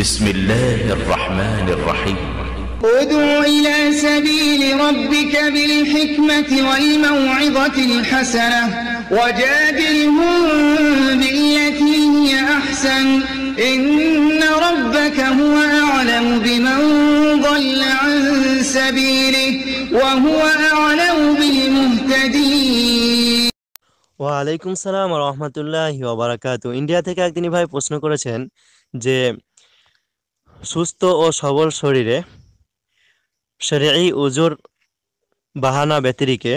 بسم الله الرحمن الرحيم ادع إلى سبيل ربك بالحكمة والموعظة الحسنة وجادلهم بالتي هي أحسن إن ربك هو أعلم بمن ضل عن سبيله وهو أعلم بالمهتدين ওয়ালাইকুম সালাম রহমতুল্লাহ ওবরাকাতু ইন্ডিয়া থেকে একদিনই ভাই প্রশ্ন করেছেন যে সুস্থ ও সবল শরীরে সেরেই উজুর বাহানা ব্যতিরিকে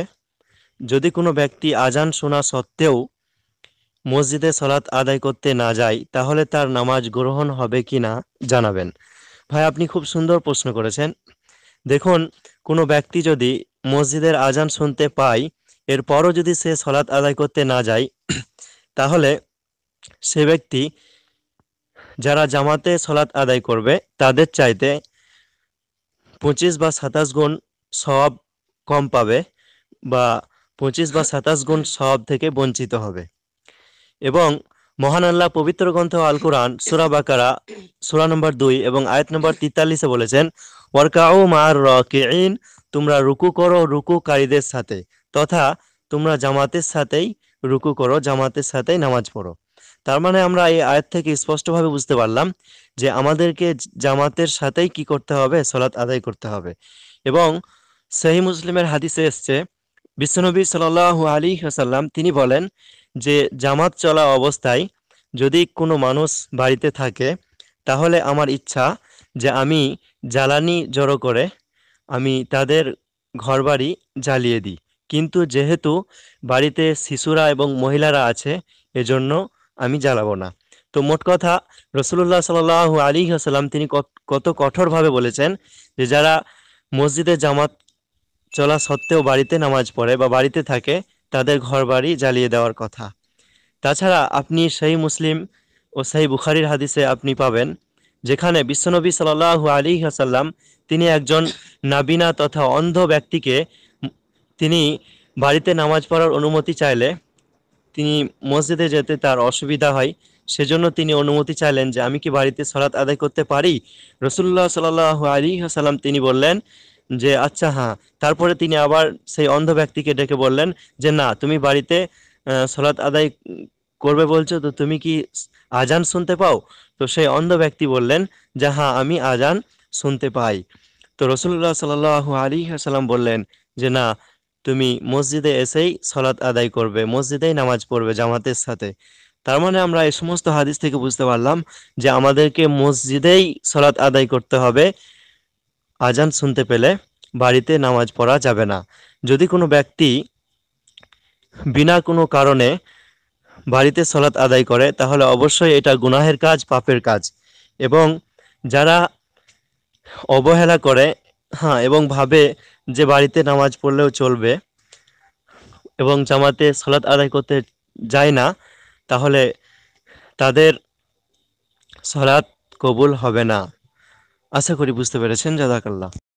যদি কোনো ব্যক্তি আজান শোনা সত্ত্বেও মসজিদে সলাৎ আদায় করতে না যায় তাহলে তার নামাজ গ্রহণ হবে কি না জানাবেন ভাই আপনি খুব সুন্দর প্রশ্ন করেছেন দেখুন কোনো ব্যক্তি যদি মসজিদের আজান শুনতে পায় এরপরও যদি সে সলাৎ আদায় করতে না যায় তাহলে সে ব্যক্তি যারা জামাতে সলাৎ আদায় করবে তাদের চাইতে পঁচিশ বা সাতাশ গুণ সব কম পাবে বা পঁচিশ বা সাতাশ গুণ সব থেকে বঞ্চিত হবে এবং মহান আল্লাহ পবিত্র গ্রন্থ আল কোরআন সুরা বাকারা সুরা নম্বর দুই এবং আয়াত নম্বর তিতাল্লিশে বলেছেন ওয়ার্কাউ মার রকিন তোমরা রুকু করো রুকুকারীদের সাথে তথা তোমরা জামাতের সাথেই রুকু করো জামাতের সাথেই নামাজ পড়ো তার মানে আমরা এই আয়াত থেকে স্পষ্টভাবে বুঝতে পারলাম যে আমাদেরকে জামাতের সাথেই কি করতে হবে সলাৎ আদায় করতে হবে এবং সহি মুসলিমের হাদিসে এসছে বিশ্বনবী সাল আলী সাল্লাম তিনি বলেন যে জামাত চলা অবস্থায় যদি কোনো মানুষ বাড়িতে থাকে তাহলে আমার ইচ্ছা যে আমি জ্বালানি জড়ো করে আমি তাদের ঘরবাড়ি জ্বালিয়ে দিই কিন্তু যেহেতু বাড়িতে শিশুরা এবং মহিলারা আছে এজন্য আমি জ্বালাবো না তো মোট কথা রসুল্লাহ সাল আলী আসাল্লাম তিনি কত কঠোরভাবে বলেছেন যে যারা মসজিদে জামাত চলা সত্ত্বেও বাড়িতে নামাজ পড়ে বা বাড়িতে থাকে তাদের ঘর বাড়ি জ্বালিয়ে দেওয়ার কথা তাছাড়া আপনি সেই মুসলিম ও সেই বুখারির হাদিসে আপনি পাবেন যেখানে বিশ্বনবী সাল্লাহু আলী আসাল্লাম তিনি একজন নাবিনা তথা অন্ধ ব্যক্তিকে তিনি বাড়িতে নামাজ পড়ার অনুমতি চাইলে তিনি মসজিদে যেতে তার অসুবিধা হয় সেজন্য তিনি অনুমতি চাইলেন যে আমি কি বাড়িতে সলাৎ আদায় করতে পারি রসুল্লাহ সাল আলী সাল্লাম তিনি বললেন যে আচ্ছা হ্যাঁ তারপরে তিনি আবার সেই অন্ধ ব্যক্তিকে ডেকে বললেন যে না তুমি বাড়িতে সলাৎ আদায় করবে বলছো তো তুমি কি আজান শুনতে পাও তো সেই অন্ধ ব্যক্তি বললেন যে হ্যাঁ আমি আজান শুনতে পাই তো রসুল্লাহ সাল আলী সাল্লাম বললেন যে না তুমি মসজিদে এসেই সলাৎ আদায় করবে মসজিদেই নামাজ পড়বে জামাতের সাথে তার মানে আমরা এই সমস্ত হাদিস থেকে বুঝতে পারলাম যে আমাদেরকে মসজিদেই সলাৎ আদায় করতে হবে আজান শুনতে পেলে বাড়িতে নামাজ পড়া যাবে না যদি কোনো ব্যক্তি বিনা কোনো কারণে বাড়িতে সলাৎ আদায় করে তাহলে অবশ্যই এটা গুনাহের কাজ পাপের কাজ এবং যারা অবহেলা করে হ্যাঁ এবং ভাবে যে বাড়িতে নামাজ পড়লেও চলবে এবং জামাতে সালাত আদায় করতে যায় না তাহলে তাদের সালাত কবুল হবে না আশা করি বুঝতে পেরেছেন জাদাকাল্লা